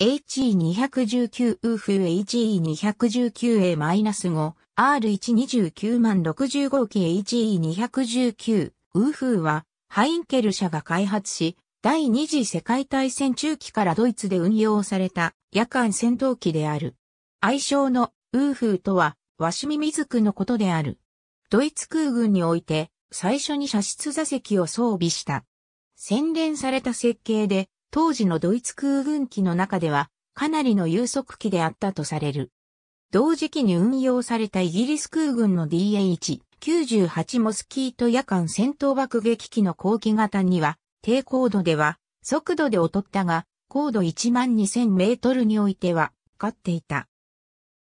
HE219 u f u HE219A-5、R129 65機 HE219 u f u は、ハインケル社が開発し、第二次世界大戦中期からドイツで運用された夜間戦闘機である。愛称の UFU とは、ワシミミズクのことである。ドイツ空軍において、最初に射出座席を装備した。洗練された設計で、当時のドイツ空軍機の中ではかなりの有速機であったとされる。同時期に運用されたイギリス空軍の DH-98 モスキート夜間戦闘爆撃機の後期型には、低高度では、速度で劣ったが、高度12000メートルにおいては、勝っていた。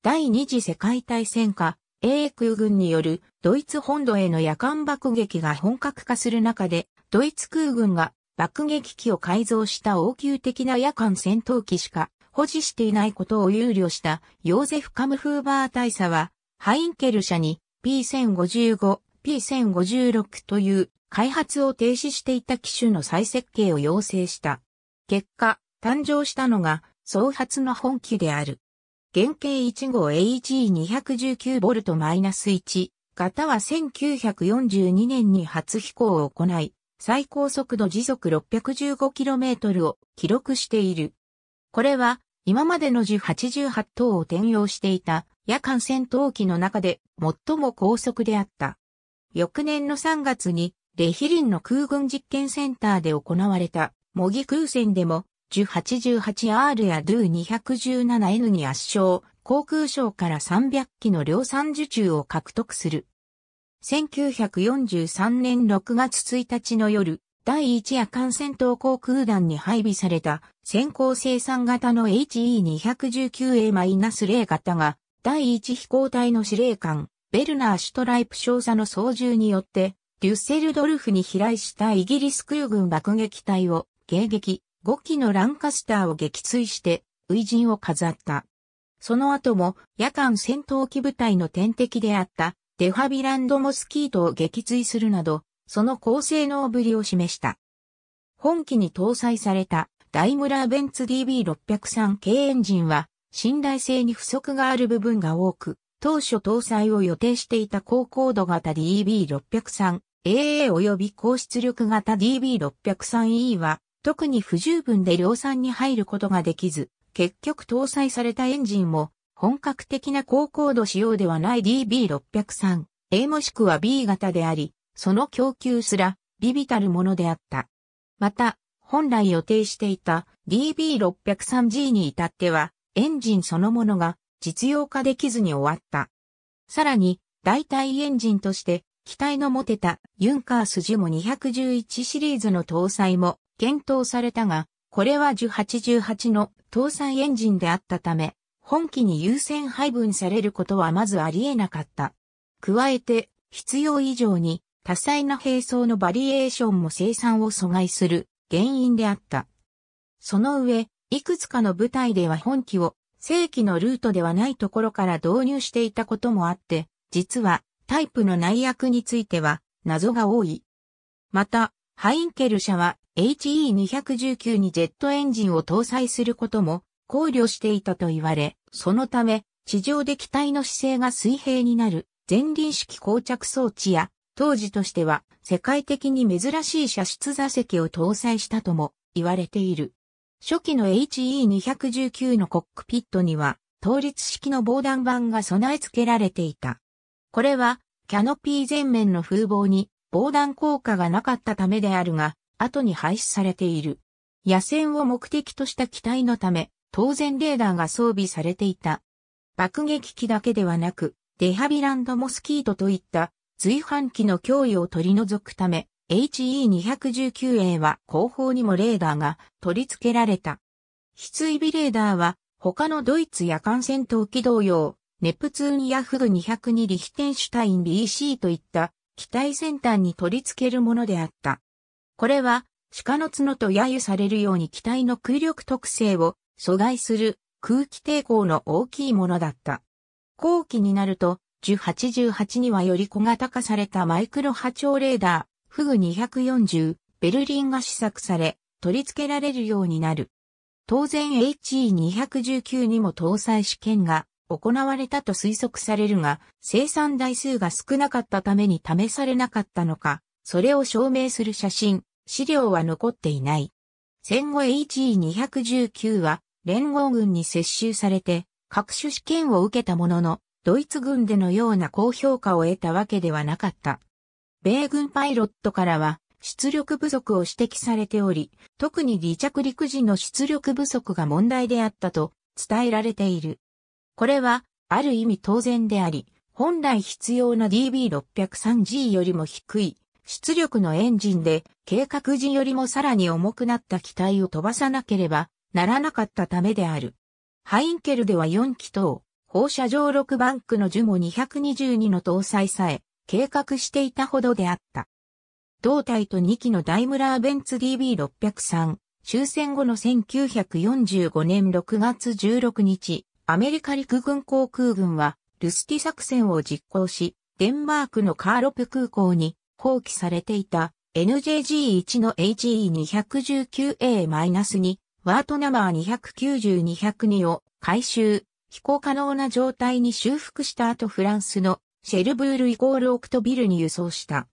第二次世界大戦下、英空軍によるドイツ本土への夜間爆撃が本格化する中で、ドイツ空軍が爆撃機を改造した応急的な夜間戦闘機しか保持していないことを憂慮したヨーゼフ・カムフーバー大佐は、ハインケル社に P1055、P1056 という開発を停止していた機種の再設計を要請した。結果、誕生したのが、創発の本機である。原型1号 AG219V-1 型は1942年に初飛行を行い、最高速度時速 615km を記録している。これは今までの時88等を転用していた夜間戦闘機の中で最も高速であった。翌年の3月にレヒリンの空軍実験センターで行われた模擬空戦でも 1088R や DO217N に圧勝、航空省から300機の量産受注を獲得する。1943年6月1日の夜、第1夜間戦闘航空団に配備された先行生産型の HE219A-0 型が第1飛行隊の司令官ベルナー・シュトライプ少佐の操縦によってデュッセルドルフに飛来したイギリス空軍爆撃隊を迎撃5機のランカスターを撃墜してジンを飾った。その後も夜間戦闘機部隊の天敵であったデファビランドモスキートを撃墜するなど、その高性能ぶりを示した。本機に搭載されたダイムラーベンツ DB603 系エンジンは信頼性に不足がある部分が多く、当初搭載を予定していた高高度型 DB603 AA 及び高出力型 DB603E は特に不十分で量産に入ることができず、結局搭載されたエンジンも本格的な高高度仕様ではない DB603、A もしくは B 型であり、その供給すら、微々たるものであった。また、本来予定していた DB603G に至っては、エンジンそのものが実用化できずに終わった。さらに、代替エンジンとして、機体の持てたユンカースジュモ211シリーズの搭載も検討されたが、これは1 8 1 8の搭載エンジンであったため、本機に優先配分されることはまずあり得なかった。加えて、必要以上に多彩な並走のバリエーションも生産を阻害する原因であった。その上、いくつかの部隊では本機を正規のルートではないところから導入していたこともあって、実はタイプの内訳については謎が多い。また、ハインケル社は HE219 にジェットエンジンを搭載することも考慮していたと言われ、そのため、地上で機体の姿勢が水平になる前輪式膠着装置や、当時としては世界的に珍しい射出座席を搭載したとも言われている。初期の HE219 のコックピットには、倒立式の防弾板が備え付けられていた。これは、キャノピー全面の風防に防弾効果がなかったためであるが、後に廃止されている。野戦を目的とした機体のため、当然レーダーが装備されていた。爆撃機だけではなく、デハビランドモスキートといった随伴機の脅威を取り除くため、HE219A は後方にもレーダーが取り付けられた。筆意ビレーダーは他のドイツ夜間戦闘機同様、ネプツーンやフグ202リヒテンシュタイン BC といった機体先端に取り付けるものであった。これは鹿の角と揶揄されるように機体の空力特性を阻害する空気抵抗の大きいものだった。後期になると、1818にはより小型化されたマイクロ波長レーダー、フグ240、ベルリンが試作され、取り付けられるようになる。当然 HE219 にも搭載試験が行われたと推測されるが、生産台数が少なかったために試されなかったのか、それを証明する写真、資料は残っていない。戦後 HE219 は連合軍に接収されて、各種試験を受けたものの、ドイツ軍でのような高評価を得たわけではなかった。米軍パイロットからは、出力不足を指摘されており、特に離着陸時の出力不足が問題であったと伝えられている。これは、ある意味当然であり、本来必要な DB603G よりも低い出力のエンジンで計画時よりもさらに重くなった機体を飛ばさなければならなかったためである。ハインケルでは4気筒、放射状6バンクのジュ222の搭載さえ、計画していたほどであった。胴体と2機のダイムラーベンツ DB603、終戦後の1945年6月16日、アメリカ陸軍航空軍は、ルスティ作戦を実行し、デンマークのカーロプ空港に放棄されていた NJG1 の HE219A-2 ワートナマー290-202を回収、飛行可能な状態に修復した後フランスのシェルブールイコールオクトビルに輸送した。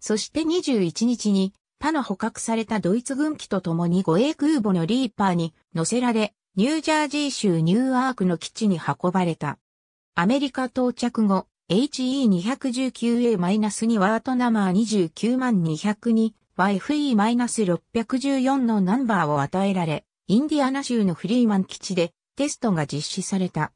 そして21日に他の捕獲されたドイツ軍機と共に護衛空母のリーパーに乗せられ、ニュージャージー州ニューアークの基地に運ばれた。アメリカ到着後、HE219A-2 ワートナマー29万202は FE-614 のナンバーを与えられ、インディアナ州のフリーマン基地でテストが実施された。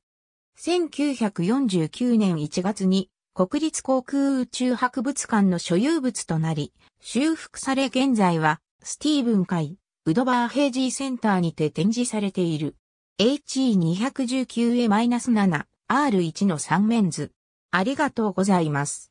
1949年1月に国立航空宇宙博物館の所有物となり、修復され現在はスティーブン海ウドバーヘイジーセンターにて展示されている。HE219A-7R1 の3面図。ありがとうございます。